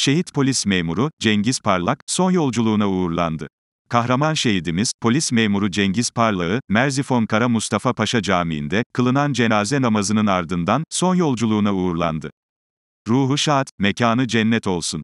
Şehit polis memuru Cengiz Parlak son yolculuğuna uğurlandı. Kahraman şehidimiz, polis memuru Cengiz Parlağı, Merzifon Kara Mustafa Paşa Camii'nde kılınan cenaze namazının ardından son yolculuğuna uğurlandı. Ruhu şad, mekanı cennet olsun.